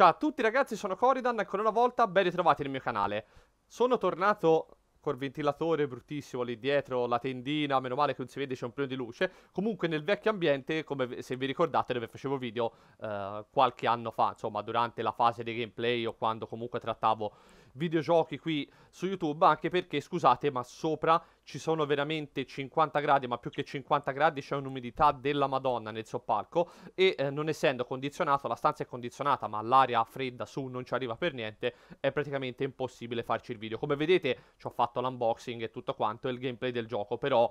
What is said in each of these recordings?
Ciao a tutti ragazzi, sono Coridan, ancora una volta ben ritrovati nel mio canale. Sono tornato col ventilatore bruttissimo lì dietro, la tendina, meno male che non si vede c'è un pieno di luce. Comunque nel vecchio ambiente, come se vi ricordate dove facevo video eh, qualche anno fa, insomma durante la fase di gameplay o quando comunque trattavo videogiochi qui su YouTube, anche perché, scusate, ma sopra ci sono veramente 50 gradi, ma più che 50 gradi c'è un'umidità della madonna nel soppalco e eh, non essendo condizionato, la stanza è condizionata, ma l'aria fredda su non ci arriva per niente, è praticamente impossibile farci il video. Come vedete, ci ho fatto l'unboxing e tutto quanto, e il gameplay del gioco, però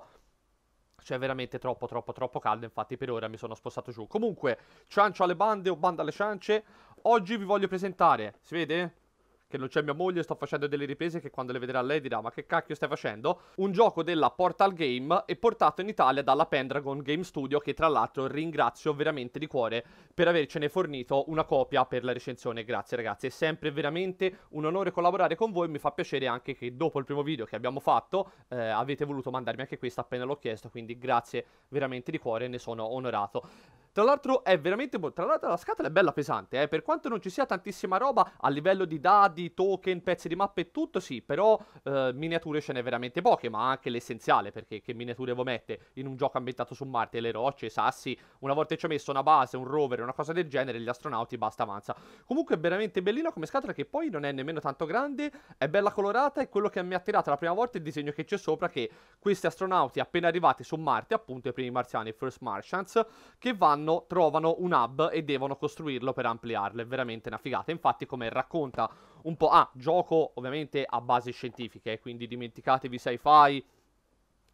C'è veramente troppo troppo troppo caldo infatti per ora mi sono spostato giù comunque ciancio alle bande o banda alle ciance oggi vi voglio presentare si vede? che non c'è mia moglie, sto facendo delle riprese che quando le vedrà lei dirà ma che cacchio stai facendo? Un gioco della Portal Game e portato in Italia dalla Pendragon Game Studio che tra l'altro ringrazio veramente di cuore per avercene fornito una copia per la recensione. Grazie ragazzi, è sempre veramente un onore collaborare con voi, mi fa piacere anche che dopo il primo video che abbiamo fatto eh, avete voluto mandarmi anche questa appena l'ho chiesto, quindi grazie veramente di cuore, ne sono onorato. Tra l'altro è veramente... Bo- tra l'altro la scatola è bella pesante, eh. Per quanto non ci sia tantissima roba a livello di dadi, token, pezzi di mappa e tutto, sì. Però eh, miniature ce n'è veramente poche, ma anche l'essenziale, perché che miniature mettere in un gioco ambientato su Marte, le rocce, i sassi. Una volta ci ho messo una base, un rover, una cosa del genere, gli astronauti, basta, avanza. Comunque è veramente bellino come scatola che poi non è nemmeno tanto grande, è bella colorata e quello che mi ha attirato la prima volta è il disegno che c'è sopra che questi astronauti appena arrivati su Marte, appunto i primi marziani, i first Martians, che vanno fanno, trovano un hub e devono costruirlo per ampliarlo. È veramente una figata. Infatti, come racconta un po'. Ah, gioco ovviamente a basi scientifiche, quindi dimenticatevi sci-fi,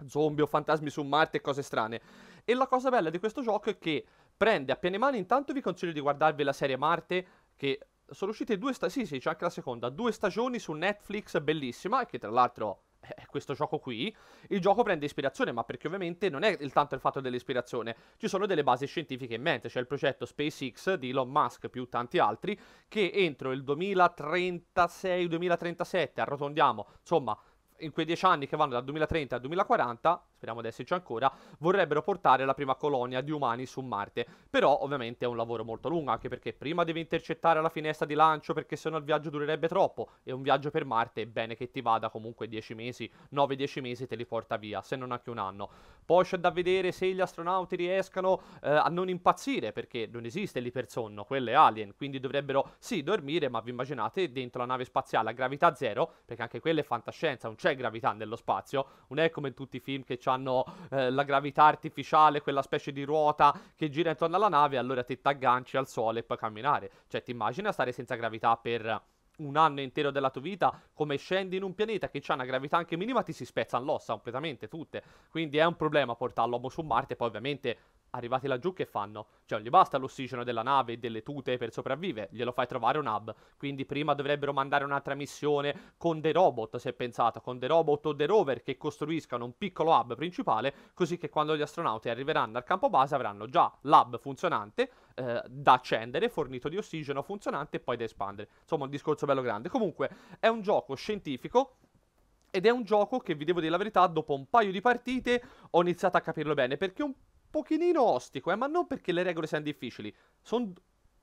zombie o fantasmi su Marte e cose strane. E la cosa bella di questo gioco è che prende a piene mani. Intanto vi consiglio di guardarvi la serie Marte, che sono uscite due stagioni. Sì, sì, c'è anche la seconda. Due stagioni su Netflix, bellissima, che tra l'altro è eh, eh, questo gioco qui, il gioco prende ispirazione, ma perché ovviamente non è il tanto il fatto dell'ispirazione, ci sono delle basi scientifiche in mente, c'è il progetto SpaceX di Elon Musk più tanti altri che entro il 2036-2037, arrotondiamo, insomma, in quei dieci anni che vanno dal 2030 al 2040, speriamo di esserci ancora, vorrebbero portare la prima colonia di umani su Marte. Però ovviamente è un lavoro molto lungo, anche perché prima devi intercettare la finestra di lancio perché sennò il viaggio durerebbe troppo e un viaggio per Marte è bene che ti vada comunque 10 mesi, 9-10 mesi te li porta via, se non anche un anno. Poi c'è da vedere se gli astronauti riescano eh, a non impazzire perché non esiste l'ipersonno, quello è alien, quindi dovrebbero sì dormire, ma vi immaginate dentro la nave spaziale a gravità zero, perché anche quella è fantascienza, non c'è gravità nello spazio, non è come in tutti i film che hanno eh, la gravità artificiale, quella specie di ruota che gira intorno alla nave, allora ti agganci al sole e puoi camminare. Cioè, ti immagina stare senza gravità per un anno intero della tua vita, come scendi in un pianeta che ha una gravità anche minima, ti si spezzano l'ossa completamente tutte. Quindi è un problema portare l'uomo su Marte, poi ovviamente arrivati laggiù che fanno? Cioè, non gli basta l'ossigeno della nave e delle tute per sopravvivere, glielo fai trovare un hub. Quindi prima dovrebbero mandare un'altra missione con dei robot, se pensate, con dei robot o dei rover che costruiscano un piccolo hub principale, così che quando gli astronauti arriveranno al campo base avranno già l'hub funzionante eh, da accendere, fornito di ossigeno funzionante e poi da espandere. Insomma, un discorso bello grande. Comunque, è un gioco scientifico ed è un gioco che vi devo dire la verità, dopo un paio di partite ho iniziato a capirlo bene perché un pochino ostico, eh, ma non perché le regole siano difficili. Son...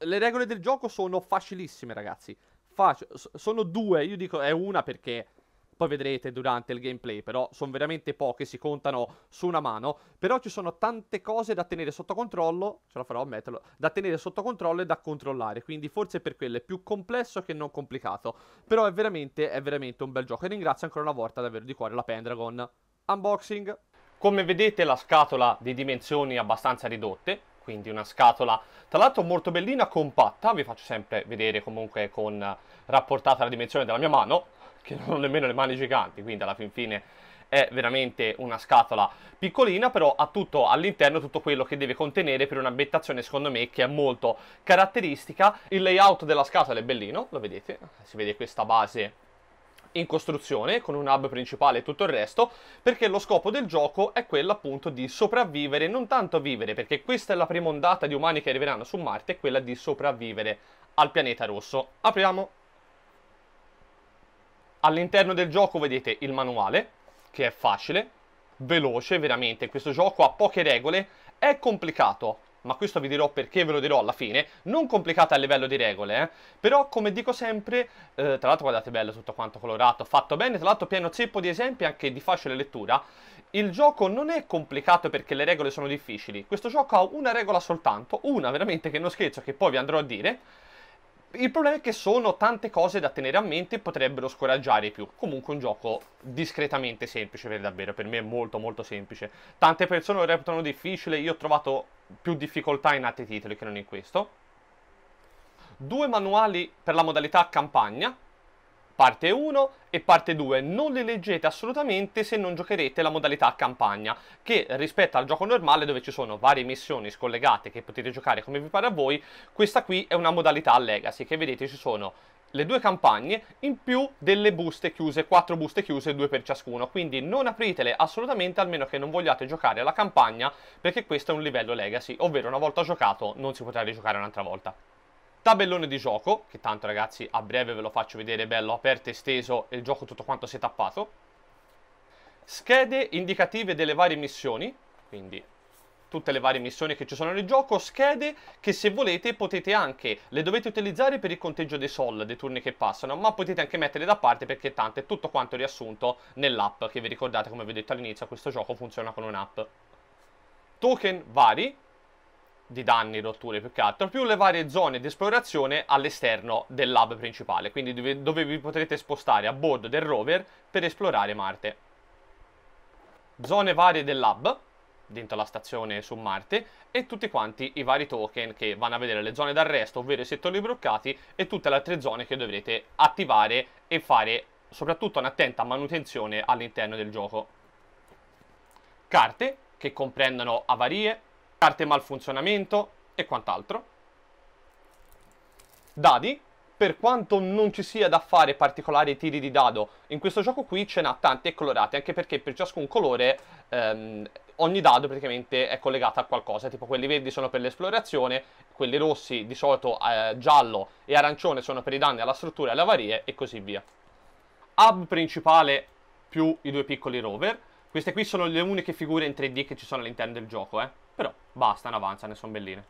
Le regole del gioco sono facilissime, ragazzi. Fac... Sono due, io dico è una perché poi vedrete durante il gameplay, però sono veramente poche, si contano su una mano, però ci sono tante cose da tenere sotto controllo, ce la farò, a metterlo, da tenere sotto controllo e da controllare, quindi forse per quello è più complesso che non complicato, però è veramente, è veramente un bel gioco e ringrazio ancora una volta davvero di cuore la Pendragon. Unboxing come vedete la scatola di dimensioni abbastanza ridotte, quindi una scatola tra l'altro molto bellina, compatta, vi faccio sempre vedere comunque con rapportata alla dimensione della mia mano, che non ho nemmeno le mani giganti, quindi alla fin fine è veramente una scatola piccolina, però ha tutto all'interno, tutto quello che deve contenere per un'ambientazione secondo me che è molto caratteristica. Il layout della scatola è bellino, lo vedete, si vede questa base in costruzione, con un hub principale e tutto il resto, perché lo scopo del gioco è quello appunto di sopravvivere, non tanto vivere, perché questa è la prima ondata di umani che arriveranno su Marte, quella di sopravvivere al pianeta rosso. Apriamo. All'interno del gioco vedete il manuale, che è facile, veloce veramente, questo gioco ha poche regole, è complicato, ma questo vi dirò perché ve lo dirò alla fine, non complicata a livello di regole, eh? però come dico sempre, eh, tra l'altro guardate bello tutto quanto colorato, fatto bene, tra l'altro pieno zeppo di esempi anche di facile lettura, il gioco non è complicato perché le regole sono difficili, questo gioco ha una regola soltanto, una veramente che non scherzo che poi vi andrò a dire, il problema è che sono tante cose da tenere a mente e potrebbero scoraggiare i più. Comunque un gioco discretamente semplice per davvero, per me è molto molto semplice. Tante persone lo reputano difficile, io ho trovato più difficoltà in altri titoli che non in questo. Due manuali per la modalità campagna, parte 1 e parte 2. Non li leggete assolutamente se non giocherete la modalità campagna, che rispetto al gioco normale dove ci sono varie missioni scollegate che potete giocare come vi pare a voi, questa qui è una modalità legacy che vedete ci sono le due campagne in più delle buste chiuse, quattro buste chiuse, due per ciascuno, quindi non apritele assolutamente a meno che non vogliate giocare alla campagna perché questo è un livello legacy, ovvero una volta giocato non si potrà rigiocare un'altra volta. Tabellone di gioco, che tanto ragazzi a breve ve lo faccio vedere bello aperto e steso e il gioco tutto quanto si è tappato. Schede indicative delle varie missioni, quindi tutte le varie missioni che ci sono nel gioco, schede che se volete potete anche, le dovete utilizzare per il conteggio dei sol, dei turni che passano, ma potete anche metterle da parte perché tanto è tutto quanto riassunto nell'app che vi ricordate come vi ho detto all'inizio, questo gioco funziona con un'app. Token vari, di danni, rotture più che altro, più le varie zone di esplorazione all'esterno del lab principale, quindi dove, dove, vi potrete spostare a bordo del rover per esplorare Marte. Zone varie del lab dentro la stazione su Marte e tutti quanti i vari token che vanno a vedere le zone d'arresto, ovvero i settori bloccati e tutte le altre zone che dovrete attivare e fare soprattutto un'attenta manutenzione all'interno del gioco. Carte che comprendono avarie, carte malfunzionamento e quant'altro. Dadi per quanto non ci sia da fare particolari tiri di dado, in questo gioco qui ce n'ha tante colorate, anche perché per ciascun colore ehm, ogni dado praticamente è collegato a qualcosa, tipo quelli verdi sono per l'esplorazione, quelli rossi di solito eh, giallo e arancione sono per i danni alla struttura e alle avarie e così via. Hub principale più i due piccoli rover, queste qui sono le uniche figure in 3D che ci sono all'interno del gioco, eh. però bastano, avanzano, sono belline.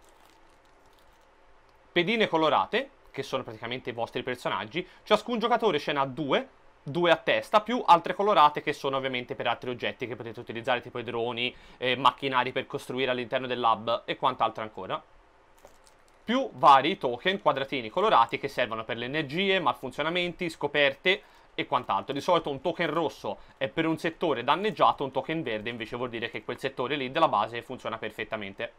Pedine colorate, che sono praticamente i vostri personaggi, ciascun giocatore ce ne ha due due a testa, più altre colorate che sono ovviamente per altri oggetti che potete utilizzare, tipo i droni, eh, macchinari per costruire all'interno del lab e quant'altro ancora. Più vari token, quadratini colorati che servono per le energie, malfunzionamenti, scoperte e quant'altro. Di solito un token rosso è per un settore danneggiato, un token verde invece vuol dire che quel settore lì della base funziona perfettamente.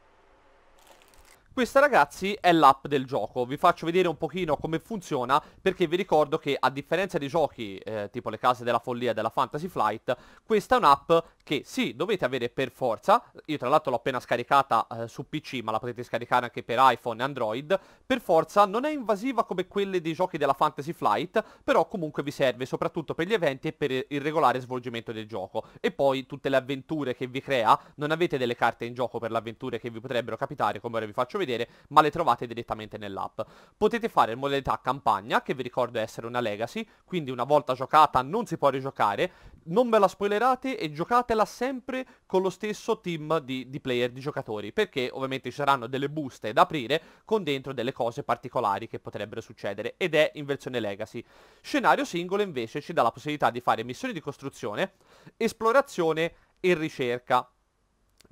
Questa ragazzi è l'app del gioco, vi faccio vedere un pochino come funziona perché vi ricordo che a differenza dei giochi eh, tipo le case della follia della Fantasy Flight, questa è un'app che sì, dovete avere per forza, io tra l'altro l'ho appena scaricata eh, su PC ma la potete scaricare anche per iPhone e Android, per forza non è invasiva come quelle dei giochi della Fantasy Flight, però comunque vi serve soprattutto per gli eventi e per il regolare svolgimento del gioco. E poi tutte le avventure che vi crea, non avete delle carte in gioco per le avventure che vi potrebbero capitare, come ora vi faccio vedere vedere, ma le trovate direttamente nell'app. Potete fare in modalità campagna, che vi ricordo essere una legacy, quindi una volta giocata non si può rigiocare, non ve la spoilerate e giocatela sempre con lo stesso team di, di player, di giocatori, perché ovviamente ci saranno delle buste da aprire con dentro delle cose particolari che potrebbero succedere, ed è in versione legacy. Scenario singolo invece ci dà la possibilità di fare missioni di costruzione, esplorazione e ricerca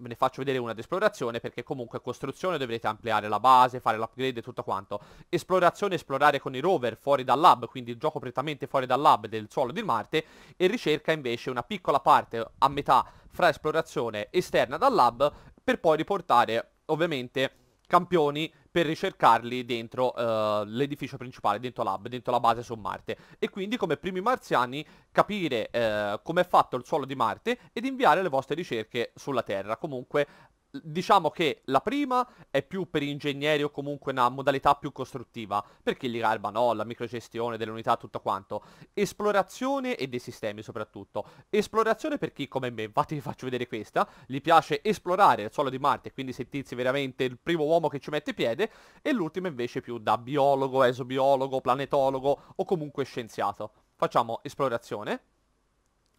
ve ne faccio vedere una di esplorazione perché comunque costruzione dovrete ampliare la base, fare l'upgrade e tutto quanto. Esplorazione, esplorare con i rover fuori dal lab, quindi il gioco prettamente fuori dal lab del suolo di Marte e ricerca invece una piccola parte a metà fra esplorazione esterna dal lab per poi riportare ovviamente campioni per ricercarli dentro uh, l'edificio principale, dentro l'hub, dentro la base su Marte. E quindi come primi marziani capire uh, come è fatto il suolo di Marte ed inviare le vostre ricerche sulla Terra. Comunque Diciamo che la prima è più per ingegneri o comunque una modalità più costruttiva, perché gli garba il banolla, microgestione delle unità, tutto quanto. Esplorazione e dei sistemi soprattutto. Esplorazione per chi come me, infatti vi faccio vedere questa, gli piace esplorare il suolo di Marte, quindi sentirsi veramente il primo uomo che ci mette piede, e l'ultima invece più da biologo, esobiologo, planetologo o comunque scienziato. Facciamo esplorazione,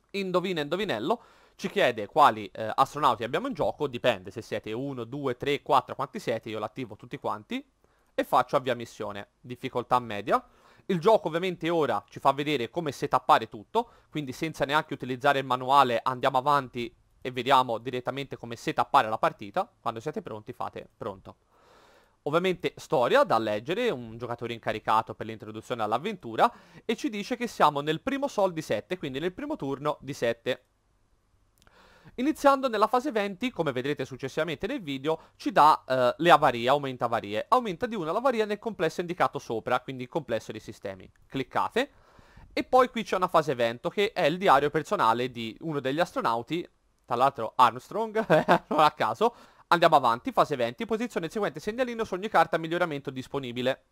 indovina indovinello, ci chiede quali eh, astronauti abbiamo in gioco, dipende se siete 1, 2, 3, 4, quanti siete, io l'attivo tutti quanti e faccio avvia missione, difficoltà media. Il gioco ovviamente ora ci fa vedere come setappare tutto, quindi senza neanche utilizzare il manuale andiamo avanti e vediamo direttamente come setappare la partita, quando siete pronti fate pronto. Ovviamente storia da leggere, un giocatore incaricato per l'introduzione all'avventura e ci dice che siamo nel primo sol di 7, quindi nel primo turno di 7. Iniziando nella fase 20, come vedrete successivamente nel video, ci dà eh, le avarie, aumenta avarie. Aumenta di una l'avaria nel complesso indicato sopra, quindi il complesso dei sistemi. Cliccate. E poi qui c'è una fase evento, che è il diario personale di uno degli astronauti, tra l'altro Armstrong, non a caso. Andiamo avanti, fase 20, posizione il seguente segnalino su ogni carta miglioramento disponibile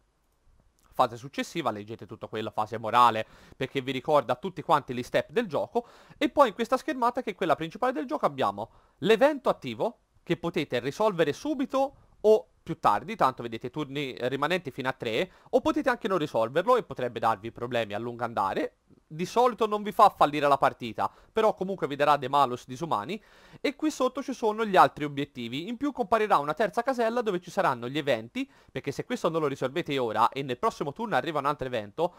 fase successiva leggete tutto quello, fase morale perché vi ricorda tutti quanti gli step del gioco e poi in questa schermata che è quella principale del gioco abbiamo l'evento attivo che potete risolvere subito o più tardi, tanto vedete turni rimanenti fino a 3, o potete anche non risolverlo e potrebbe darvi problemi a lungo andare, di solito non vi fa fallire la partita, però comunque vi darà dei malus disumani. E qui sotto ci sono gli altri obiettivi. In più comparirà una terza casella dove ci saranno gli eventi, perché se questo non lo risolvete ora e nel prossimo turno arriva un altro evento,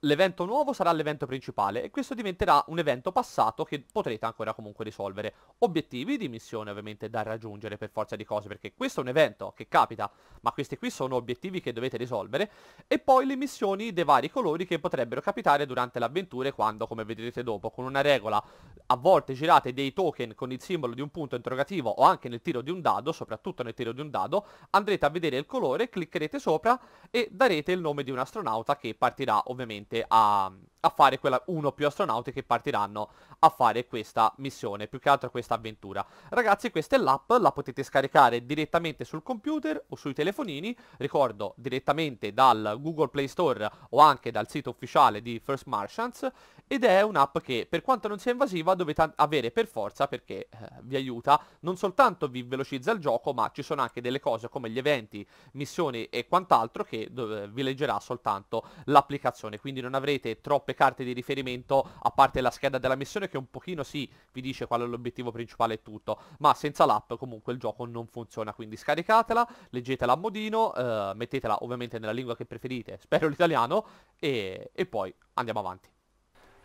l'evento nuovo sarà l'evento principale e questo diventerà un evento passato che potrete ancora comunque risolvere. Obiettivi di missione ovviamente da raggiungere per forza di cose perché questo è un evento che capita ma questi qui sono obiettivi che dovete risolvere e poi le missioni dei vari colori che potrebbero capitare durante l'avventura quando come vedrete dopo con una regola a volte girate dei token con il simbolo di un punto interrogativo o anche nel tiro di un dado, soprattutto nel tiro di un dado, andrete a vedere il colore, cliccherete sopra e darete il nome di un astronauta che partirà ovviamente ovviamente a, a fare quella uno più astronauti che partiranno a fare questa missione, più che altro questa avventura. Ragazzi questa è l'app, la potete scaricare direttamente sul computer o sui telefonini, ricordo direttamente dal Google Play Store o anche dal sito ufficiale di First Martians ed è un'app che per quanto non sia invasiva dovete avere per forza perché eh, vi aiuta, non soltanto vi velocizza il gioco ma ci sono anche delle cose come gli eventi, missioni e quant'altro che vi leggerà soltanto l'applicazione, quindi non avrete troppe altre carte di riferimento a parte la scheda della missione che un pochino sì vi dice qual è l'obiettivo principale e tutto, ma senza l'app comunque il gioco non funziona, quindi scaricatela, leggetela a modino, eh, mettetela ovviamente nella lingua che preferite, spero l'italiano, e, e poi andiamo avanti.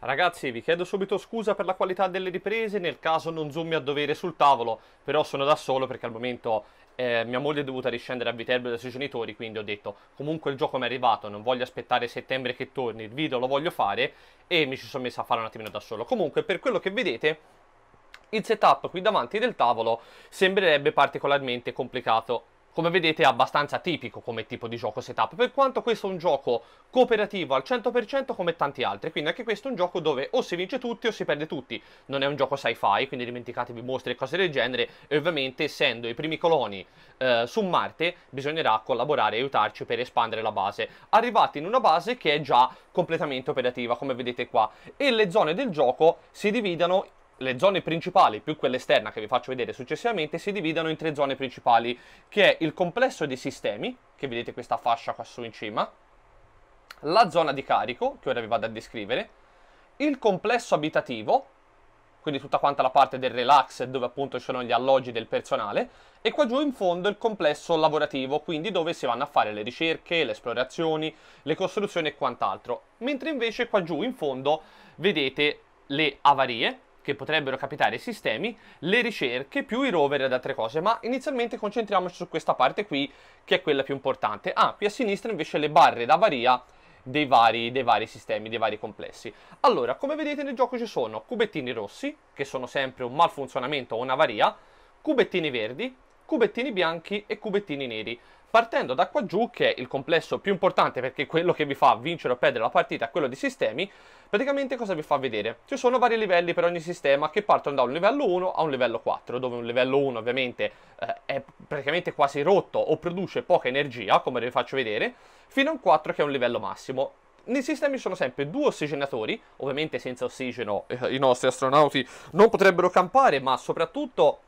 Ragazzi, vi chiedo subito scusa per la qualità delle riprese nel caso non zoomi a dovere sul tavolo, però sono da solo perché al momento eh, mia moglie è dovuta riscendere a Viterbo dai suoi genitori, quindi ho detto comunque il gioco mi è arrivato, non voglio aspettare settembre che torni, il video lo voglio fare e mi ci sono messo a fare un attimino da solo. Comunque per quello che vedete il setup qui davanti del tavolo sembrerebbe particolarmente complicato come vedete è abbastanza tipico come tipo di gioco setup, per quanto questo è un gioco cooperativo al 100% come tanti altri, quindi anche questo è un gioco dove o si vince tutti o si perde tutti, non è un gioco sci-fi, quindi dimenticatevi mostri e cose del genere, e ovviamente essendo i primi coloni eh, su Marte bisognerà collaborare e aiutarci per espandere la base, arrivati in una base che è già completamente operativa come vedete qua, e le zone del gioco si dividono le zone principali più quella esterna che vi faccio vedere successivamente si dividono in tre zone principali, che è il complesso dei sistemi, che vedete questa fascia qua su in cima, la zona di carico, che ora vi vado a descrivere, il complesso abitativo, quindi tutta quanta la parte del relax dove appunto ci sono gli alloggi del personale e qua giù in fondo il complesso lavorativo, quindi dove si vanno a fare le ricerche, le esplorazioni, le costruzioni e quant'altro. Mentre invece qua giù in fondo vedete le avarie, che potrebbero capitare ai sistemi, le ricerche più i rover ed altre cose, ma inizialmente concentriamoci su questa parte qui che è quella più importante. Ah, qui a sinistra invece le barre d'avaria dei vari, dei vari sistemi, dei vari complessi. Allora, come vedete nel gioco ci sono cubettini rossi, che sono sempre un malfunzionamento o un'avaria, cubettini verdi, cubettini bianchi e cubettini neri partendo da qua giù, che è il complesso più importante perché quello che vi fa vincere o perdere la partita è quello di sistemi, praticamente cosa vi fa vedere? Ci sono vari livelli per ogni sistema che partono da un livello 1 a un livello 4, dove un livello 1 ovviamente eh, è praticamente quasi rotto o produce poca energia, come vi faccio vedere, fino a un 4 che è un livello massimo. Nei sistemi sono sempre due ossigenatori, ovviamente senza ossigeno eh, i nostri astronauti non potrebbero campare, ma soprattutto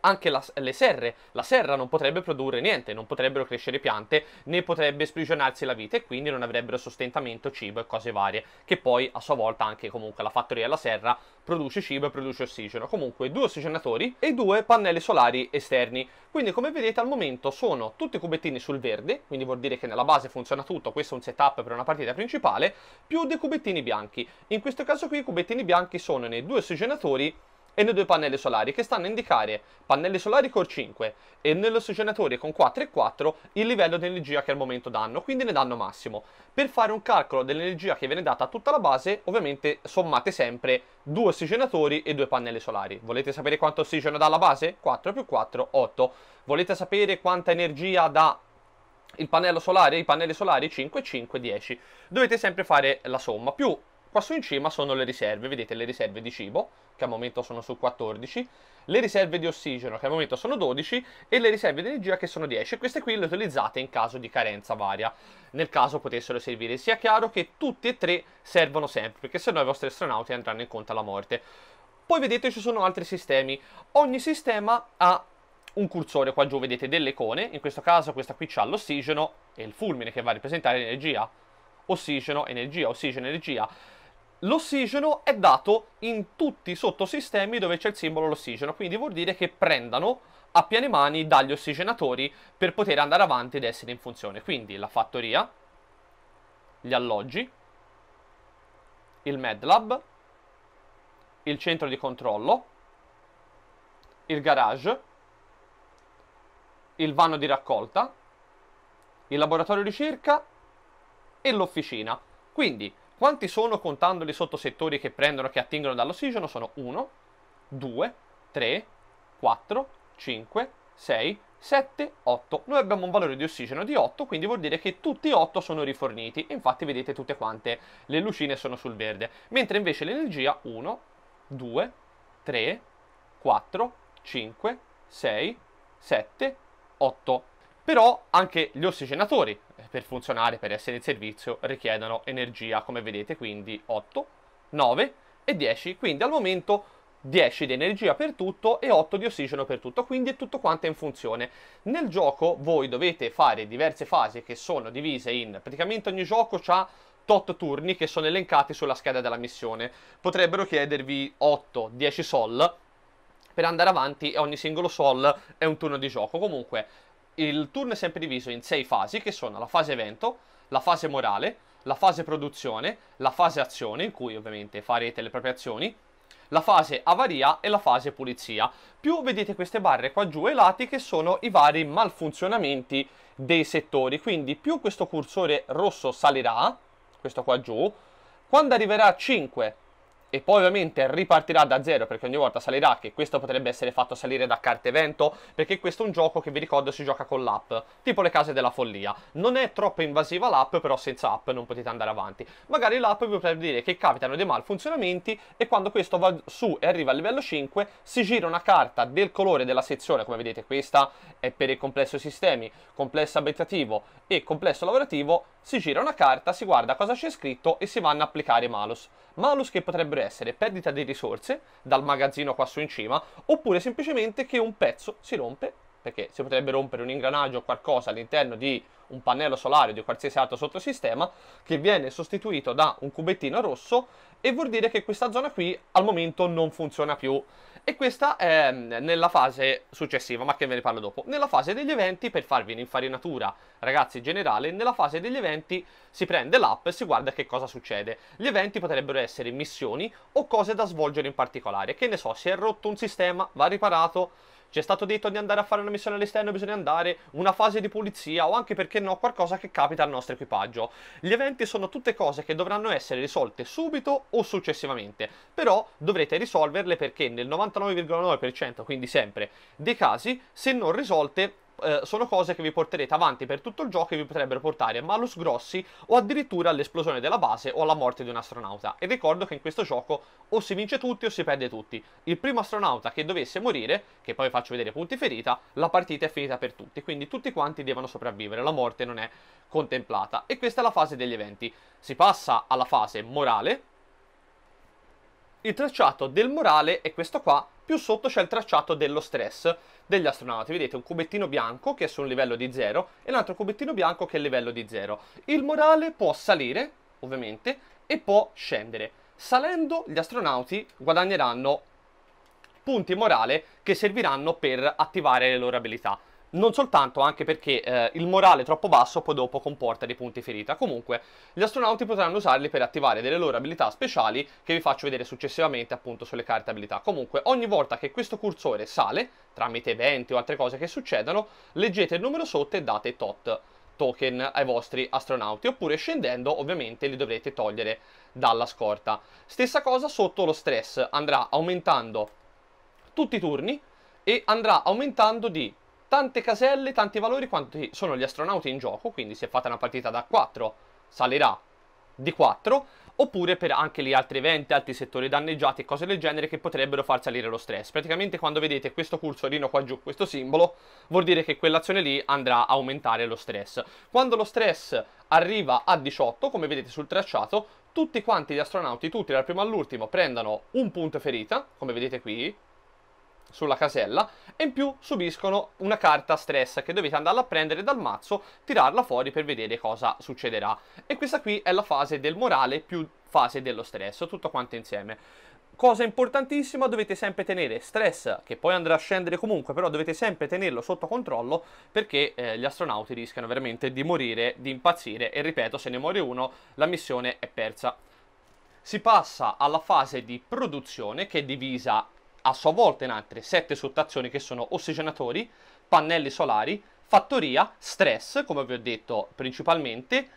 anche la, le serre. La serra non potrebbe produrre niente, non potrebbero crescere piante, né potrebbe sprigionarsi la vita e quindi non avrebbero sostentamento, cibo e cose varie, che poi a sua volta anche comunque la fattoria della serra produce cibo e produce ossigeno. Comunque due ossigenatori e due pannelli solari esterni. Quindi come vedete al momento sono tutti cubettini sul verde, quindi vuol dire che nella base funziona tutto, questo è un setup per una partita principale, più dei cubettini bianchi. In questo caso qui i cubettini bianchi sono nei due ossigenatori e le due pannelle solari che stanno a indicare pannelli solari Core 5 e nell'ossigenatore con 4 e 4 il livello di energia che al momento danno, quindi ne danno massimo. Per fare un calcolo dell'energia che viene data a tutta la base, ovviamente sommate sempre due ossigenatori e due pannelli solari. Volete sapere quanto ossigeno dà la base? 4 più 4, 8. Volete sapere quanta energia dà il pannello solare, i pannelli solari 5, 5, 10. Dovete sempre fare la somma, più Qua su in cima sono le riserve, vedete le riserve di cibo, che al momento sono su 14, le riserve di ossigeno, che al momento sono 12, e le riserve di energia, che sono 10. Queste qui le utilizzate in caso di carenza varia, nel caso potessero servire. Sia chiaro che tutte e tre servono sempre, perché se no i vostri astronauti andranno incontro alla morte. Poi vedete ci sono altri sistemi. Ogni sistema ha un cursore, qua giù vedete delle icone, in questo caso questa qui c'ha l'ossigeno e il fulmine che va a rappresentare l'energia. Ossigeno, energia, ossigeno, energia l'ossigeno è dato in tutti i sottosistemi dove c'è il simbolo l'ossigeno, quindi vuol dire che prendano a piene mani dagli ossigenatori per poter andare avanti ed essere in funzione. Quindi la fattoria, gli alloggi, il medlab, il centro di controllo, il garage, il vano di raccolta, il laboratorio di ricerca e l'officina. Quindi quanti sono contando i sottosettori che prendono, che attingono dall'ossigeno? Sono 1, 2, 3, 4, 5, 6, 7, 8. Noi abbiamo un valore di ossigeno di 8, quindi vuol dire che tutti e 8 sono riforniti. Infatti vedete tutte quante le lucine sono sul verde. Mentre invece l'energia 1, 2, 3, 4, 5, 6, 7, 8. Però anche gli ossigenatori per funzionare, per essere in servizio, richiedono energia, come vedete, quindi 8, 9 e 10, quindi al momento 10 di energia per tutto e 8 di ossigeno per tutto, quindi è tutto quanto in funzione. Nel gioco voi dovete fare diverse fasi che sono divise in praticamente ogni gioco ha tot turni che sono elencati sulla scheda della missione. Potrebbero chiedervi 8, 10 sol per andare avanti e ogni singolo sol è un turno di gioco. Comunque il turno è sempre diviso in sei fasi che sono la fase evento, la fase morale, la fase produzione, la fase azione in cui ovviamente farete le proprie azioni, la fase avaria e la fase pulizia. Più vedete queste barre qua giù ai lati che sono i vari malfunzionamenti dei settori, quindi più questo cursore rosso salirà, questo qua giù, quando arriverà a 5 e poi ovviamente ripartirà da zero perché ogni volta salirà che questo potrebbe essere fatto salire da carte evento perché questo è un gioco che vi ricordo si gioca con l'app tipo le case della follia non è troppo invasiva l'app però senza app non potete andare avanti magari l'app vi potrebbe dire che capitano dei malfunzionamenti e quando questo va su e arriva al livello 5 si gira una carta del colore della sezione come vedete questa è per il complesso sistemi complesso abitativo e complesso lavorativo si gira una carta, si guarda cosa c'è scritto e si vanno a applicare malus. Malus che potrebbero essere perdita di risorse, dal magazzino qua su in cima, oppure semplicemente che un pezzo si rompe, perché si potrebbe rompere un ingranaggio o qualcosa all'interno di un pannello solare o di qualsiasi altro sottosistema, che viene sostituito da un cubettino rosso e vuol dire che questa zona qui al momento non funziona più. E questa è mm, nella fase successiva, ma che ve ne parlo dopo. Nella fase degli eventi, per farvi un'infarinatura, ragazzi, generale, nella fase degli eventi si prende l'app e si guarda che cosa succede. Gli eventi potrebbero essere missioni o cose da svolgere in particolare. Che ne so, si è rotto un sistema, va riparato ci è stato detto di andare a fare una missione all'esterno, bisogna andare, una fase di pulizia o anche perché no, qualcosa che capita al nostro equipaggio. Gli eventi sono tutte cose che dovranno essere risolte subito o successivamente, però dovrete risolverle perché nel 99,9%, quindi sempre, dei casi, se non risolte eh, sono cose che vi porterete avanti per tutto il gioco e vi potrebbero portare a malus grossi o addirittura all'esplosione della base o alla morte di un astronauta. E ricordo che in questo gioco o si vince tutti o si perde tutti. Il primo astronauta che dovesse morire, che poi faccio vedere punti ferita, la partita è finita per tutti, quindi tutti quanti devono sopravvivere, la morte non è contemplata. E questa è la fase degli eventi. Si passa alla fase morale. Il tracciato del morale è questo qua, più sotto c'è il tracciato dello stress degli astronauti. Vedete un cubettino bianco che è su un livello di 0 e un altro cubettino bianco che è il livello di 0. Il morale può salire, ovviamente, e può scendere. Salendo gli astronauti guadagneranno punti morale che serviranno per attivare le loro abilità non soltanto anche perché eh, il morale troppo basso poi dopo comporta dei punti ferita. Comunque gli astronauti potranno usarli per attivare delle loro abilità speciali che vi faccio vedere successivamente appunto sulle carte abilità. Comunque ogni volta che questo cursore sale, tramite eventi o altre cose che succedano, leggete il numero sotto e date tot token ai vostri astronauti, oppure scendendo ovviamente li dovrete togliere dalla scorta. Stessa cosa sotto lo stress, andrà aumentando tutti i turni e andrà aumentando di tante caselle, tanti valori quanti sono gli astronauti in gioco, quindi se fate una partita da 4 salirà di 4, oppure per anche gli altri eventi, altri settori danneggiati e cose del genere che potrebbero far salire lo stress. Praticamente quando vedete questo cursorino qua giù, questo simbolo, vuol dire che quell'azione lì andrà a aumentare lo stress. Quando lo stress arriva a 18, come vedete sul tracciato, tutti quanti gli astronauti, tutti dal primo all'ultimo, prendano un punto ferita, come vedete qui, sulla casella e in più subiscono una carta stress che dovete andarla a prendere dal mazzo, tirarla fuori per vedere cosa succederà. E questa qui è la fase del morale più fase dello stress, tutto quanto insieme. Cosa importantissima, dovete sempre tenere stress, che poi andrà a scendere comunque, però dovete sempre tenerlo sotto controllo perché eh, gli astronauti rischiano veramente di morire, di impazzire e ripeto, se ne muore uno, la missione è persa si passa alla fase di produzione che è divisa a sua volta in altre 7 sottazioni che sono ossigenatori, pannelli solari, fattoria, stress, come vi ho detto principalmente,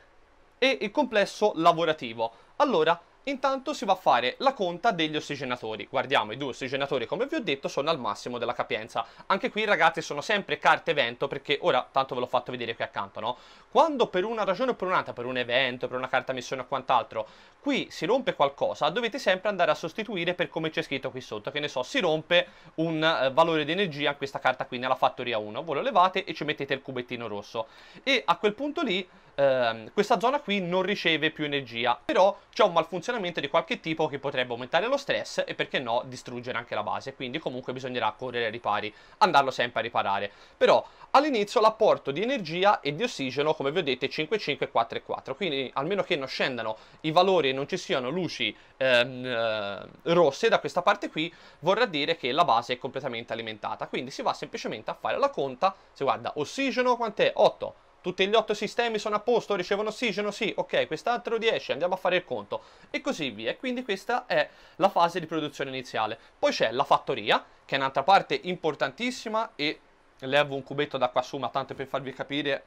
e il complesso lavorativo. Allora, Intanto si va a fare la conta degli ossigenatori. Guardiamo, i due ossigenatori, come vi ho detto, sono al massimo della capienza. Anche qui, ragazzi, sono sempre carte evento, perché ora, tanto ve l'ho fatto vedere qui accanto, no? Quando per una ragione o per un'altra, per un evento, per una carta missione o quant'altro, qui si rompe qualcosa, dovete sempre andare a sostituire per come c'è scritto qui sotto. Che ne so, si rompe un eh, valore di energia in questa carta qui, nella fattoria 1. Voi lo levate e ci mettete il cubettino rosso. E a quel punto lì ehm, questa zona qui non riceve più energia, però c'è un malfunzionamento di qualche tipo che potrebbe aumentare lo stress e perché no distruggere anche la base, quindi comunque bisognerà correre ai ripari, andarlo sempre a riparare. Però all'inizio l'apporto di energia e di ossigeno, come vi ho detto, è 5, 5, 4 e 4, quindi almeno che non scendano i valori e non ci siano luci ehm, eh, rosse da questa parte qui, vorrà dire che la base è completamente alimentata, quindi si va semplicemente a fare la conta, si guarda ossigeno quant'è? 8, tutti gli otto sistemi sono a posto, ricevono ossigeno, sì, ok, quest'altro 10, andiamo a fare il conto e così via. E quindi questa è la fase di produzione iniziale. Poi c'è la fattoria, che è un'altra parte importantissima e levo un cubetto da qua su, ma tanto per farvi capire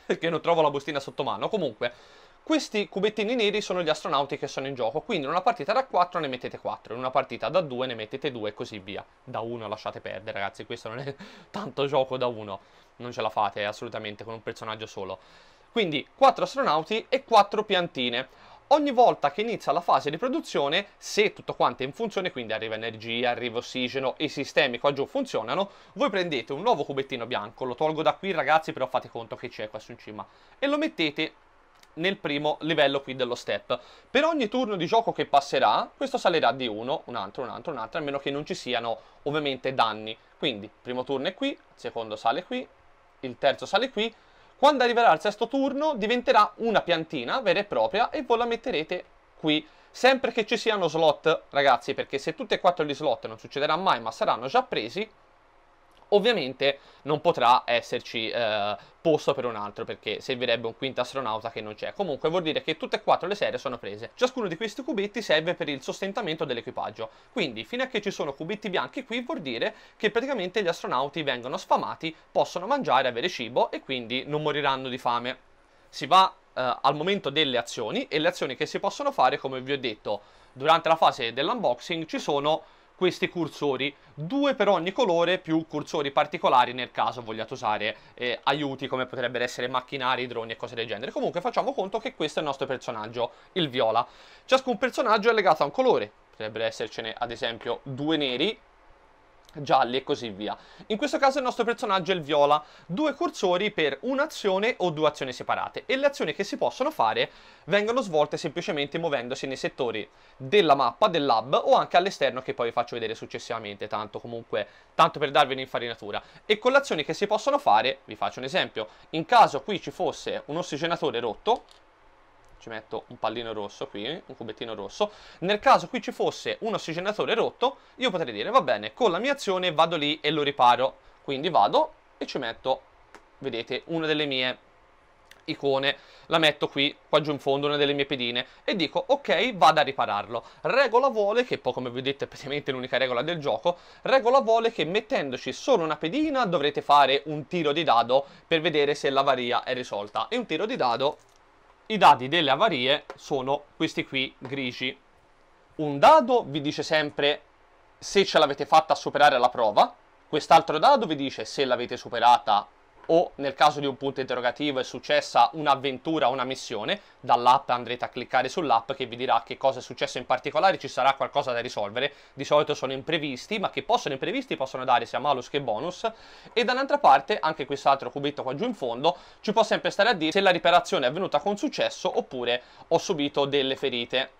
che non trovo la bustina sotto mano. Comunque, questi cubettini neri sono gli astronauti che sono in gioco, quindi in una partita da 4 ne mettete 4, in una partita da 2 ne mettete 2 e così via. Da 1 lasciate perdere, ragazzi, questo non è tanto gioco da 1 non ce la fate assolutamente con un personaggio solo. Quindi 4 astronauti e 4 piantine. Ogni volta che inizia la fase di produzione, se tutto quanto è in funzione, quindi arriva energia, arriva ossigeno, i sistemi qua giù funzionano, voi prendete un nuovo cubettino bianco, lo tolgo da qui ragazzi, però fate conto che c'è qua su in cima, e lo mettete nel primo livello qui dello step. Per ogni turno di gioco che passerà, questo salirà di uno, un altro, un altro, un altro, a meno che non ci siano ovviamente danni. Quindi, primo turno è qui, secondo sale qui, il terzo sale qui, quando arriverà al sesto turno diventerà una piantina vera e propria e voi la metterete qui, sempre che ci siano slot ragazzi, perché se tutti e quattro gli slot non succederà mai ma saranno già presi, Ovviamente non potrà esserci eh, posto per un altro perché servirebbe un quinto astronauta che non c'è. Comunque vuol dire che tutte e quattro le serie sono prese. Ciascuno di questi cubetti serve per il sostentamento dell'equipaggio. Quindi fino a che ci sono cubetti bianchi qui vuol dire che praticamente gli astronauti vengono sfamati, possono mangiare, avere cibo e quindi non moriranno di fame. Si va eh, al momento delle azioni e le azioni che si possono fare come vi ho detto durante la fase dell'unboxing ci sono questi cursori, due per ogni colore più cursori particolari nel caso vogliate usare eh, aiuti come potrebbero essere macchinari, droni e cose del genere. Comunque facciamo conto che questo è il nostro personaggio, il viola. Ciascun personaggio è legato a un colore, potrebbero essercene ad esempio due neri, gialli e così via. In questo caso il nostro personaggio è il viola, due cursori per un'azione o due azioni separate e le azioni che si possono fare vengono svolte semplicemente muovendosi nei settori della mappa, del lab o anche all'esterno che poi vi faccio vedere successivamente, tanto comunque, tanto per darvi un'infarinatura. E con le azioni che si possono fare, vi faccio un esempio, in caso qui ci fosse un ossigenatore rotto, ci metto un pallino rosso qui, un cubettino rosso. Nel caso qui ci fosse un ossigenatore rotto, io potrei dire, va bene, con la mia azione vado lì e lo riparo. Quindi vado e ci metto, vedete, una delle mie icone, la metto qui, qua giù in fondo, una delle mie pedine, e dico ok, vado a ripararlo. Regola vuole, che poi come vedete è praticamente l'unica regola del gioco, regola vuole che mettendoci solo una pedina dovrete fare un tiro di dado per vedere se l'avaria è risolta. E un tiro di dado i dati delle avarie sono questi qui grigi. Un dado vi dice sempre se ce l'avete fatta a superare la prova, quest'altro dado vi dice se l'avete superata o nel caso di un punto interrogativo è successa un'avventura, o una missione, dall'app andrete a cliccare sull'app che vi dirà che cosa è successo in particolare, ci sarà qualcosa da risolvere, di solito sono imprevisti, ma che possono imprevisti possono dare sia malus che bonus, e dall'altra parte, anche quest'altro cubetto qua giù in fondo, ci può sempre stare a dire se la riparazione è avvenuta con successo oppure ho subito delle ferite.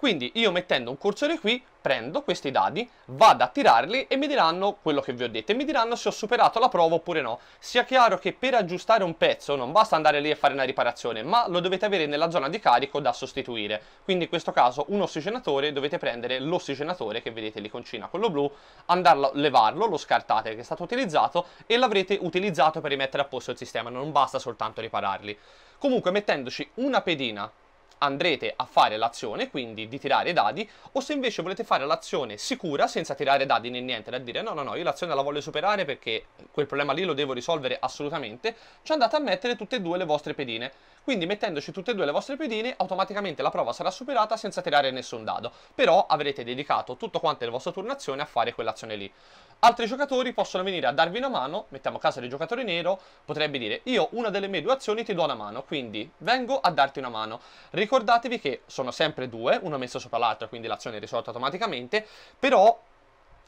Quindi io mettendo un cursore qui, prendo questi dadi, vado a tirarli e mi diranno quello che vi ho detto e mi diranno se ho superato la prova oppure no. Sia chiaro che per aggiustare un pezzo non basta andare lì a fare una riparazione, ma lo dovete avere nella zona di carico da sostituire. Quindi in questo caso un ossigenatore dovete prendere l'ossigenatore che vedete l'iconcina, quello blu, andarlo, a levarlo, lo scartate che è stato utilizzato e l'avrete utilizzato per rimettere a posto il sistema, non basta soltanto ripararli. Comunque mettendoci una pedina andrete a fare l'azione, quindi di tirare i dadi, o se invece volete fare l'azione sicura senza tirare dadi né niente, da dire no no no, io l'azione la voglio superare perché quel problema lì lo devo risolvere assolutamente, ci andate a mettere tutte e due le vostre pedine. Quindi mettendoci tutte e due le vostre pedine, automaticamente la prova sarà superata senza tirare nessun dado. Però avrete dedicato tutto quanto il vostro turno azione a fare quell'azione lì. Altri giocatori possono venire a darvi una mano, mettiamo a casa del giocatore nero, potrebbe dire io una delle mie due azioni ti do una mano, quindi vengo a darti una mano. Ricordatevi che sono sempre due, uno messo sopra l'altro, quindi l'azione è risolta automaticamente, però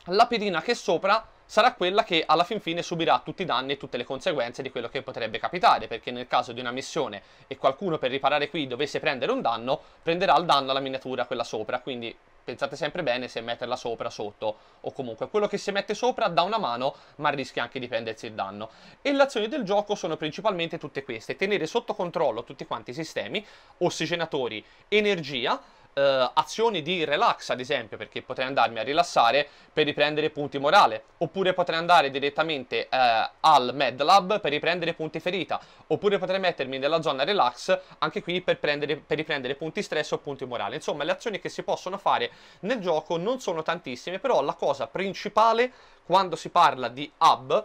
la pedina che è sopra sarà quella che alla fin fine subirà tutti i danni e tutte le conseguenze di quello che potrebbe capitare, perché nel caso di una missione e qualcuno per riparare qui dovesse prendere un danno, prenderà il danno alla miniatura quella sopra, quindi pensate sempre bene se metterla sopra, sotto o comunque quello che si mette sopra dà una mano ma rischia anche di prendersi il danno e le azioni del gioco sono principalmente tutte queste tenere sotto controllo tutti quanti i sistemi ossigenatori, energia eh, azioni di relax, ad esempio, perché potrei andarmi a rilassare per riprendere punti morale, oppure potrei andare direttamente eh, al Med Lab per riprendere punti ferita, oppure potrei mettermi nella zona relax anche qui per, prendere, per riprendere punti stress o punti morale. Insomma, le azioni che si possono fare nel gioco non sono tantissime, però la cosa principale quando si parla di hub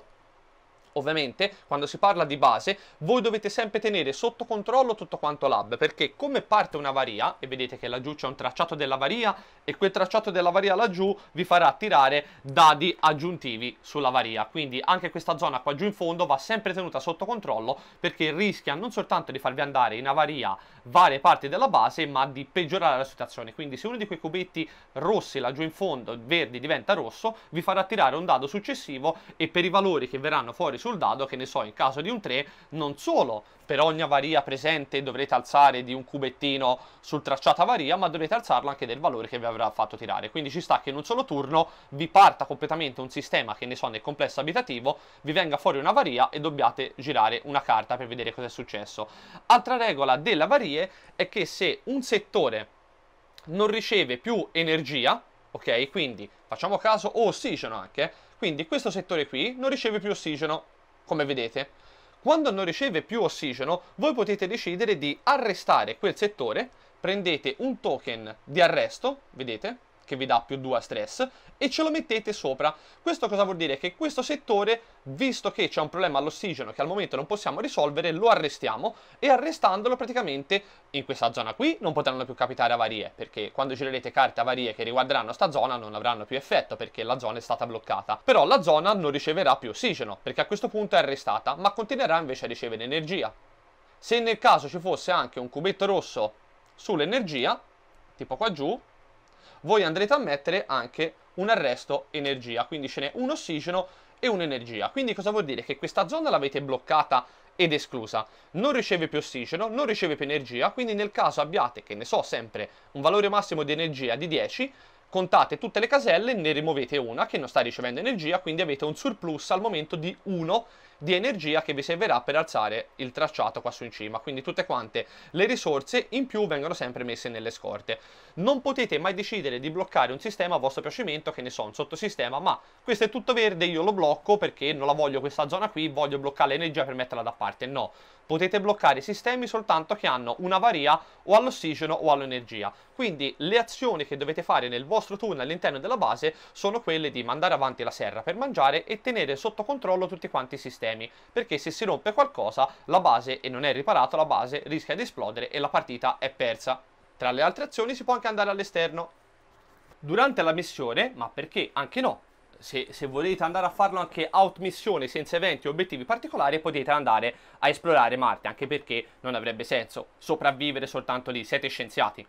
ovviamente, quando si parla di base, voi dovete sempre tenere sotto controllo tutto quanto l'hub, perché come parte una varia, e vedete che laggiù c'è un tracciato della varia, e quel tracciato della varia laggiù vi farà tirare dadi aggiuntivi sulla varia, quindi anche questa zona qua giù in fondo va sempre tenuta sotto controllo, perché rischia non soltanto di farvi andare in avaria varie parti della base, ma di peggiorare la situazione, quindi se uno di quei cubetti rossi laggiù in fondo, verdi, diventa rosso, vi farà tirare un dado successivo e per i valori che verranno fuori su sul dado che ne so in caso di un 3 non solo per ogni avaria presente dovrete alzare di un cubettino sul tracciato avaria ma dovrete alzarlo anche del valore che vi avrà fatto tirare quindi ci sta che in un solo turno vi parta completamente un sistema che ne so nel complesso abitativo vi venga fuori una varia e dobbiate girare una carta per vedere cosa è successo altra regola delle avarie è che se un settore non riceve più energia ok quindi facciamo caso o ossigeno anche quindi questo settore qui non riceve più ossigeno come vedete. Quando non riceve più ossigeno, voi potete decidere di arrestare quel settore, prendete un token di arresto, vedete, che vi dà più 2 a stress e ce lo mettete sopra. Questo cosa vuol dire? Che questo settore, visto che c'è un problema all'ossigeno che al momento non possiamo risolvere, lo arrestiamo e arrestandolo praticamente in questa zona qui non potranno più capitare avarie, perché quando girerete carte avarie che riguarderanno sta zona non avranno più effetto perché la zona è stata bloccata. Però la zona non riceverà più ossigeno, perché a questo punto è arrestata, ma continuerà invece a ricevere energia. Se nel caso ci fosse anche un cubetto rosso sull'energia, tipo qua giù, voi andrete a mettere anche un arresto energia, quindi ce n'è un ossigeno e un'energia. Quindi cosa vuol dire? Che questa zona l'avete bloccata ed esclusa. Non riceve più ossigeno, non riceve più energia, quindi nel caso abbiate, che ne so, sempre un valore massimo di energia di 10, contate tutte le caselle, ne rimuovete una che non sta ricevendo energia, quindi avete un surplus al momento di 1 di energia che vi servirà per alzare il tracciato qua su in cima, quindi tutte quante le risorse in più vengono sempre messe nelle scorte. Non potete mai decidere di bloccare un sistema a vostro piacimento, che ne so, un sottosistema, ma questo è tutto verde, io lo blocco perché non la voglio questa zona qui, voglio bloccare l'energia per metterla da parte, no potete bloccare sistemi soltanto che hanno una varia o all'ossigeno o all'energia. Quindi le azioni che dovete fare nel vostro turno all'interno della base sono quelle di mandare avanti la serra per mangiare e tenere sotto controllo tutti quanti i sistemi, perché se si rompe qualcosa la base e non è riparata la base rischia di esplodere e la partita è persa. Tra le altre azioni si può anche andare all'esterno. Durante la missione, ma perché anche no, se, se, volete andare a farlo anche out missione senza eventi o obiettivi particolari potete andare a esplorare Marte anche perché non avrebbe senso sopravvivere soltanto lì siete scienziati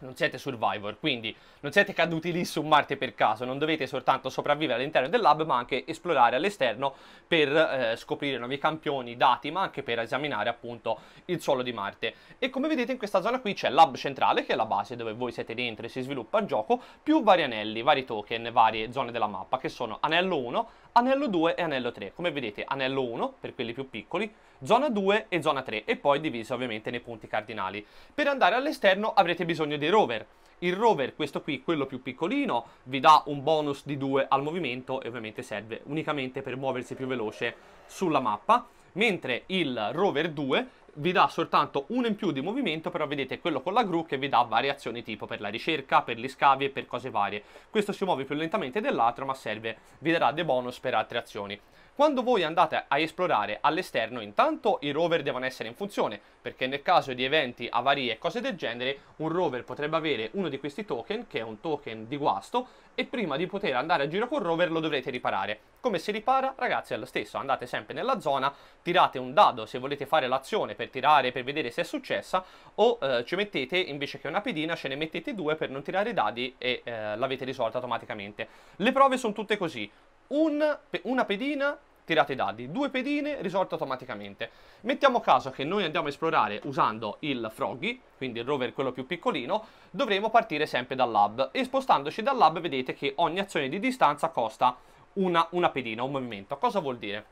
non siete survivor, quindi non siete caduti lì su Marte per caso, non dovete soltanto sopravvivere all'interno del lab ma anche esplorare all'esterno per eh, scoprire nuovi campioni, dati ma anche per esaminare appunto il suolo di Marte. E come vedete in questa zona qui c'è il lab centrale che è la base dove voi siete dentro e si sviluppa il gioco, più vari anelli, vari token, varie zone della mappa che sono anello 1, anello 2 e anello 3. Come vedete, anello 1 per quelli più piccoli, zona 2 e zona 3 e poi diviso ovviamente nei punti cardinali. Per andare all'esterno avrete bisogno dei rover. Il rover, questo qui, quello più piccolino, vi dà un bonus di 2 al movimento e ovviamente serve unicamente per muoversi più veloce sulla mappa, mentre il rover 2 vi dà soltanto uno in più di movimento, però vedete quello con la gru che vi dà variazioni tipo per la ricerca, per gli scavi e per cose varie. Questo si muove più lentamente dell'altro, ma serve, vi darà dei bonus per altre azioni. Quando voi andate a esplorare all'esterno, intanto i rover devono essere in funzione, perché nel caso di eventi, avarie e cose del genere, un rover potrebbe avere uno di questi token, che è un token di guasto, e prima di poter andare a giro col rover lo dovrete riparare. Come si ripara? Ragazzi è lo stesso, andate sempre nella zona, tirate un dado se volete fare l'azione per tirare, per vedere se è successa, o eh, ci mettete, invece che una pedina, ce ne mettete due per non tirare i dadi e eh, l'avete risolta automaticamente. Le prove sono tutte così, un, una pedina tirate i dadi. Due pedine risolto automaticamente. Mettiamo caso che noi andiamo a esplorare usando il Froggy, quindi il rover quello più piccolino, dovremo partire sempre dal lab. E spostandoci dal lab vedete che ogni azione di distanza costa una, una pedina, un movimento. Cosa vuol dire?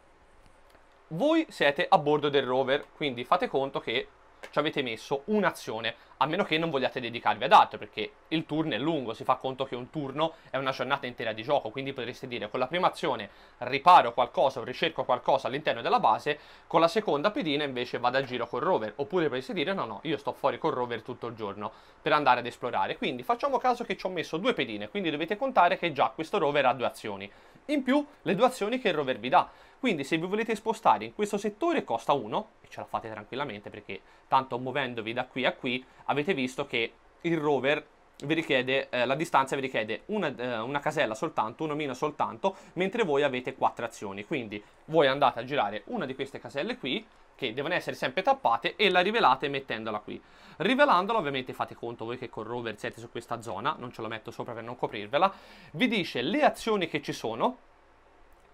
Voi siete a bordo del rover, quindi fate conto che ci avete messo un'azione, a meno che non vogliate dedicarvi ad altro, perché il turno è lungo, si fa conto che un turno è una giornata intera di gioco, quindi potreste dire con la prima azione riparo qualcosa o ricerco qualcosa all'interno della base, con la seconda pedina invece vado a giro col rover, oppure potreste dire no no, io sto fuori col rover tutto il giorno per andare ad esplorare, quindi facciamo caso che ci ho messo due pedine, quindi dovete contare che già questo rover ha due azioni, in più le due azioni che il rover vi dà. Quindi se vi volete spostare in questo settore costa 1 e ce la fate tranquillamente perché tanto muovendovi da qui a qui avete visto che il rover vi richiede, eh, la distanza vi richiede una, eh, una casella soltanto, un omino soltanto, mentre voi avete quattro azioni. Quindi voi andate a girare una di queste caselle qui, che devono essere sempre tappate, e la rivelate mettendola qui. Rivelandola ovviamente fate conto voi che col rover siete su questa zona, non ce la metto sopra per non coprirvela, vi dice le azioni che ci sono,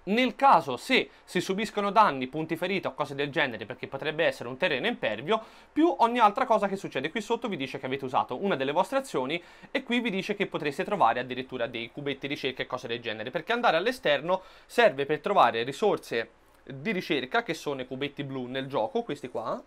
nel caso se si subiscono danni, punti feriti o cose del genere, perché potrebbe essere un terreno impervio, più ogni altra cosa che succede qui sotto vi dice che avete usato una delle vostre azioni e qui vi dice che potreste trovare addirittura dei cubetti di ricerca e cose del genere, perché andare all'esterno serve per trovare risorse di ricerca che sono i cubetti blu nel gioco, questi qua,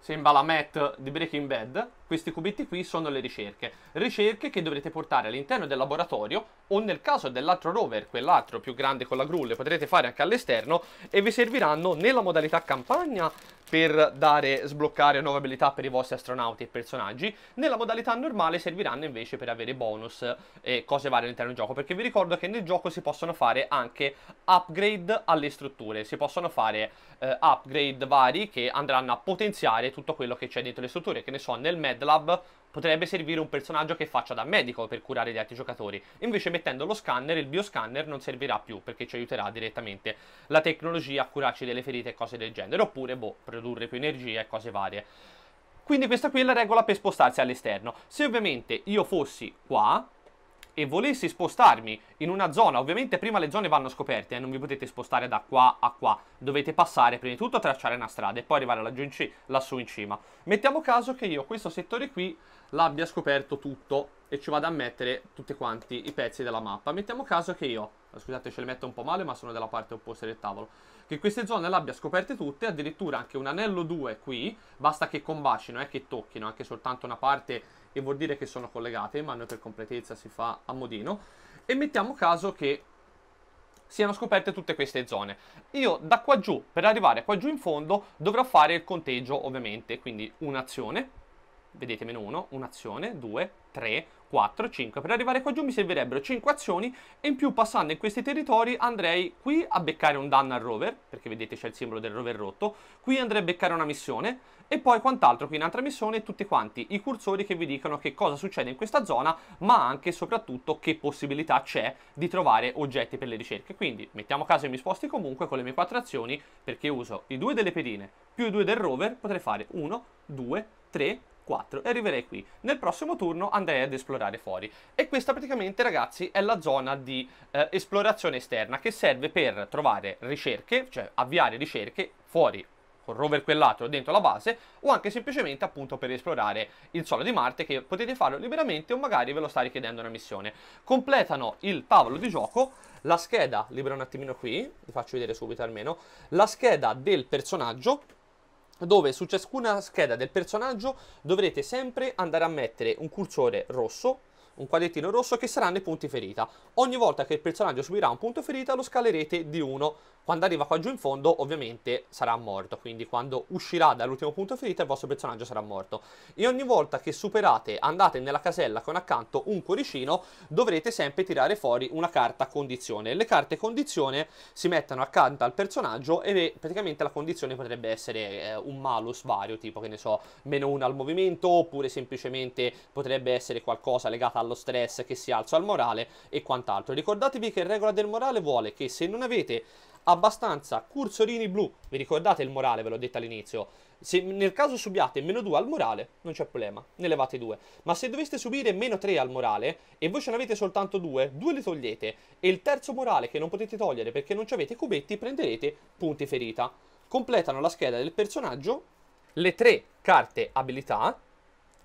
Sembra la Matt di Breaking Bad. Questi cubetti qui sono le ricerche. Ricerche che dovrete portare all'interno del laboratorio o nel caso dell'altro rover, quell'altro più grande con la gru, le potrete fare anche all'esterno e vi serviranno nella modalità campagna per dare, sbloccare nuove abilità per i vostri astronauti e personaggi. Nella modalità normale serviranno invece per avere bonus e cose varie all'interno del gioco, perché vi ricordo che nel gioco si possono fare anche upgrade alle strutture, si possono fare eh, upgrade vari che andranno a potenziare tutto quello che c'è dentro le strutture, che ne so, nel Med potrebbe servire un personaggio che faccia da medico per curare gli altri giocatori. Invece mettendo lo scanner, il bioscanner non servirà più perché ci aiuterà direttamente la tecnologia a curarci delle ferite e cose del genere, oppure boh, produrre più energia e cose varie. Quindi questa qui è la regola per spostarsi all'esterno. Se ovviamente io fossi qua, e volessi spostarmi in una zona, ovviamente prima le zone vanno scoperte, eh, non vi potete spostare da qua a qua, dovete passare prima di tutto a tracciare una strada e poi arrivare laggiù in lassù in cima. Mettiamo caso che io questo settore qui l'abbia scoperto tutto e ci vado a mettere tutti quanti i pezzi della mappa. Mettiamo caso che io, scusate ce le metto un po' male ma sono della parte opposta del tavolo, che queste zone le abbia scoperte tutte, addirittura anche un anello 2 qui, basta che combacino, eh, che tocchino anche soltanto una parte e vuol dire che sono collegate, ma noi per completezza si fa a modino, e mettiamo caso che siano scoperte tutte queste zone. Io da qua giù, per arrivare qua giù in fondo, dovrò fare il conteggio ovviamente, quindi un'azione, vedete meno 1, un'azione, 2, 3, 4, 5. Per arrivare qua giù mi servirebbero 5 azioni e in più passando in questi territori andrei qui a beccare un danno al rover, perché vedete c'è il simbolo del rover rotto, qui andrei a beccare una missione e poi quant'altro qui un'altra missione e tutti quanti i cursori che vi dicono che cosa succede in questa zona, ma anche e soprattutto che possibilità c'è di trovare oggetti per le ricerche. Quindi mettiamo caso che mi sposti comunque con le mie 4 azioni perché uso i due delle pedine più i due del rover, potrei fare 1, 2, 3, 4 e arriverei qui. Nel prossimo turno andrei ad esplorare fuori. E questa praticamente, ragazzi, è la zona di eh, esplorazione esterna che serve per trovare ricerche, cioè avviare ricerche fuori con rover quell'altro dentro la base o anche semplicemente appunto per esplorare il suolo di Marte che potete farlo liberamente o magari ve lo sta richiedendo una missione. Completano il tavolo di gioco, la scheda, libera un attimino qui, vi faccio vedere subito almeno, la scheda del personaggio dove su ciascuna scheda del personaggio dovrete sempre andare a mettere un cursore rosso un quadrettino rosso che saranno i punti ferita. Ogni volta che il personaggio subirà un punto ferita lo scalerete di 1. Quando arriva qua giù in fondo ovviamente sarà morto, quindi quando uscirà dall'ultimo punto ferita il vostro personaggio sarà morto. E ogni volta che superate, andate nella casella con accanto un cuoricino, dovrete sempre tirare fuori una carta condizione. Le carte condizione si mettono accanto al personaggio e praticamente la condizione potrebbe essere eh, un malus vario, tipo che ne so, meno uno al movimento, oppure semplicemente potrebbe essere qualcosa legato allo stress che si alza al morale e quant'altro. Ricordatevi che regola del morale vuole che se non avete abbastanza cursorini blu. Vi ricordate il morale, ve l'ho detto all'inizio. Se nel caso subiate meno 2 al morale, non c'è problema, ne levate 2. Ma se doveste subire meno 3 al morale e voi ce ne avete soltanto 2, 2 le togliete. E il terzo morale che non potete togliere perché non ci avete cubetti, prenderete punti ferita. Completano la scheda del personaggio le tre carte abilità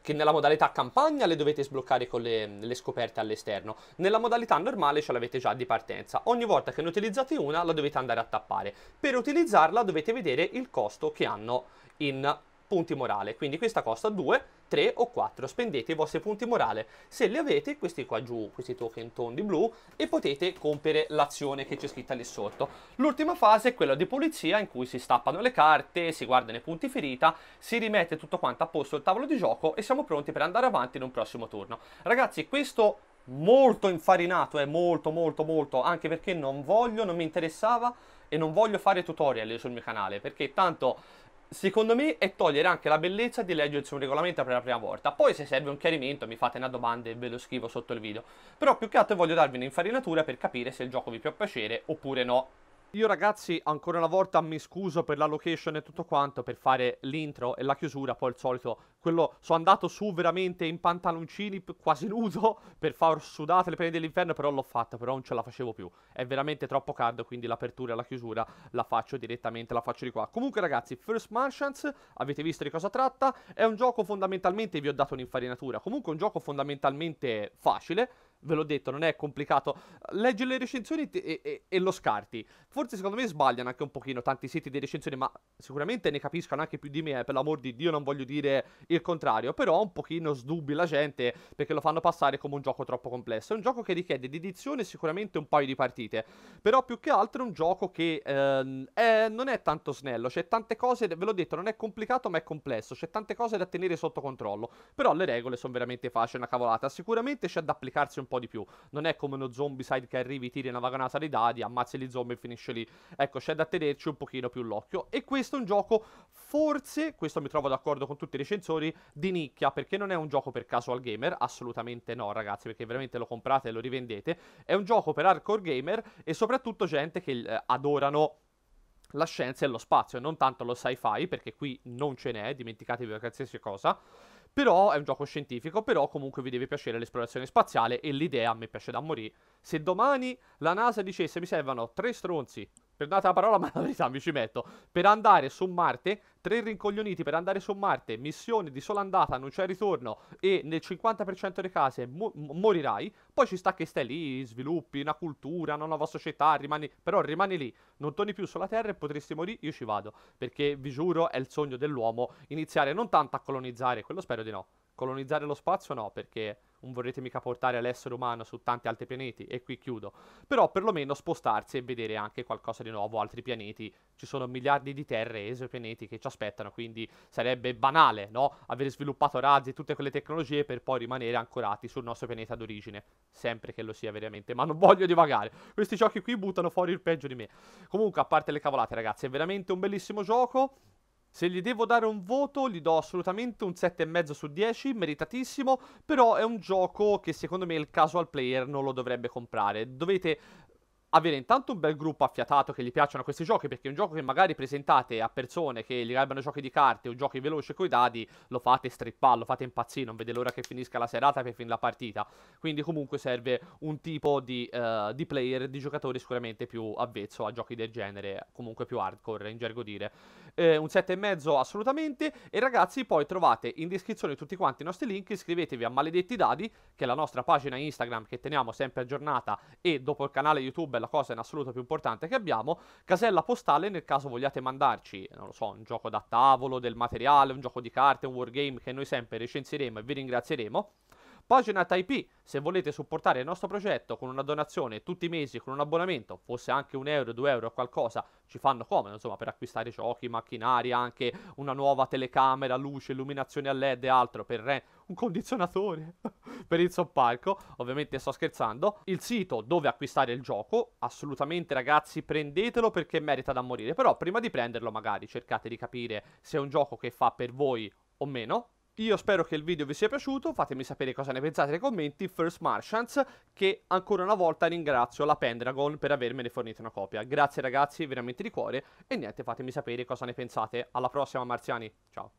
che nella modalità campagna le dovete sbloccare con le, le scoperte all'esterno, nella modalità normale ce l'avete già di partenza, ogni volta che ne utilizzate una la dovete andare a tappare, per utilizzarla dovete vedere il costo che hanno in punti morale, quindi questa costa 2, 3 o 4, spendete i vostri punti morale, se li avete, questi qua giù, questi token tondi blu, e potete compiere l'azione che c'è scritta lì sotto. L'ultima fase è quella di polizia in cui si stappano le carte, si guardano i punti ferita, si rimette tutto quanto a posto il tavolo di gioco e siamo pronti per andare avanti in un prossimo turno. Ragazzi, questo molto infarinato, è eh, molto molto molto, anche perché non voglio, non mi interessava e non voglio fare tutorial sul mio canale, perché tanto secondo me è togliere anche la bellezza di leggersi un regolamento per la prima volta. Poi se serve un chiarimento mi fate una domanda e ve lo scrivo sotto il video. Però più che altro voglio darvi un'infarinatura per capire se il gioco vi può piacere oppure no. Io ragazzi ancora una volta mi scuso per la location e tutto quanto per fare l'intro e la chiusura, poi al solito quello sono andato su veramente in pantaloncini quasi nudo per far sudate le pene dell'inferno, però l'ho fatta, però non ce la facevo più. È veramente troppo caldo, quindi l'apertura e la chiusura la faccio direttamente, la faccio di qua. Comunque ragazzi, First Martians, avete visto di cosa tratta, è un gioco fondamentalmente, vi ho dato un'infarinatura, comunque un gioco fondamentalmente facile, ve l'ho detto, non è complicato. Leggi le recensioni e, e, e, lo scarti. Forse secondo me sbagliano anche un pochino tanti siti di recensioni, ma sicuramente ne capiscono anche più di me, eh, per l'amor di Dio non voglio dire il contrario, però un pochino sdubbi la gente perché lo fanno passare come un gioco troppo complesso. È un gioco che richiede dedizione sicuramente un paio di partite, però più che altro è un gioco che ehm, è, non è tanto snello, c'è tante cose, ve l'ho detto, non è complicato ma è complesso, c'è tante cose da tenere sotto controllo, però le regole sono veramente facili, una cavolata. Sicuramente c'è da applicarsi un po' po' di più. Non è come uno zombie side che arrivi, tiri una vagonata dei dadi, ammazzi gli zombie e finisce lì. Ecco, c'è da tenerci un pochino più l'occhio. E questo è un gioco, forse, questo mi trovo d'accordo con tutti i recensori, di nicchia, perché non è un gioco per casual gamer, assolutamente no ragazzi, perché veramente lo comprate e lo rivendete. È un gioco per hardcore gamer e soprattutto gente che eh, adorano la scienza e lo spazio, non tanto lo sci-fi, perché qui non ce n'è, dimenticatevi qualsiasi cosa. Però è un gioco scientifico, però comunque vi deve piacere l'esplorazione spaziale e l'idea a me piace da morire. Se domani la NASA dicesse mi servono tre stronzi Perdonate la parola, ma la verità mi ci metto. Per andare su Marte, tre rincoglioniti per andare su Marte, missione di sola andata, non c'è ritorno e nel 50% dei casi mo morirai. Poi ci sta che stai lì, sviluppi una cultura, una nuova società, rimani... però rimani lì, non torni più sulla Terra e potresti morire, io ci vado. Perché vi giuro è il sogno dell'uomo iniziare non tanto a colonizzare, quello spero di no Colonizzare lo spazio no, perché non vorrete mica portare l'essere umano su tanti altri pianeti e qui chiudo. Però perlomeno spostarsi e vedere anche qualcosa di nuovo, altri pianeti. Ci sono miliardi di terre e esopianeti che ci aspettano, quindi sarebbe banale, no? Avere sviluppato razzi e tutte quelle tecnologie per poi rimanere ancorati sul nostro pianeta d'origine, sempre che lo sia veramente, ma non voglio divagare. Questi giochi qui buttano fuori il peggio di me. Comunque, a parte le cavolate, ragazzi, è veramente un bellissimo gioco se gli devo dare un voto, gli do assolutamente un 7,5 su 10, meritatissimo, però è un gioco che secondo me il casual player non lo dovrebbe comprare. Dovete avere intanto un bel gruppo affiatato che gli piacciono questi giochi, perché un gioco che magari presentate a persone che gli garbano giochi di carte o giochi veloci coi dadi, lo fate strippare, lo fate impazzire, non vede l'ora che finisca la serata per finire la partita. Quindi comunque serve un tipo di, uh, di player, di giocatore sicuramente più avvezzo a giochi del genere, comunque più hardcore in gergo dire. Eh, un mezzo assolutamente. E ragazzi poi trovate in descrizione tutti quanti i nostri link, iscrivetevi a Maledetti Dadi, che è la nostra pagina Instagram che teniamo sempre aggiornata e dopo il canale YouTube la cosa in assoluto più importante che abbiamo. Casella postale nel caso vogliate mandarci, non lo so, un gioco da tavolo, del materiale, un gioco di carte, un wargame che noi sempre recensiremo e vi ringrazieremo. Pagina Taipei, se volete supportare il nostro progetto con una donazione tutti i mesi, con un abbonamento, fosse anche un euro, due euro o qualcosa, ci fanno comodo, insomma, per acquistare giochi, macchinari, anche una nuova telecamera, luce, illuminazione a LED e altro, per re- eh, un condizionatore per il soppalco, ovviamente sto scherzando. Il sito dove acquistare il gioco, assolutamente ragazzi, prendetelo perché merita da morire, però prima di prenderlo magari cercate di capire se è un gioco che fa per voi o meno, io spero che il video vi sia piaciuto, fatemi sapere cosa ne pensate nei commenti, First Martians, che ancora una volta ringrazio la Pendragon per avermene fornito una copia. Grazie ragazzi, veramente di cuore, e niente, fatemi sapere cosa ne pensate. Alla prossima Marziani, ciao!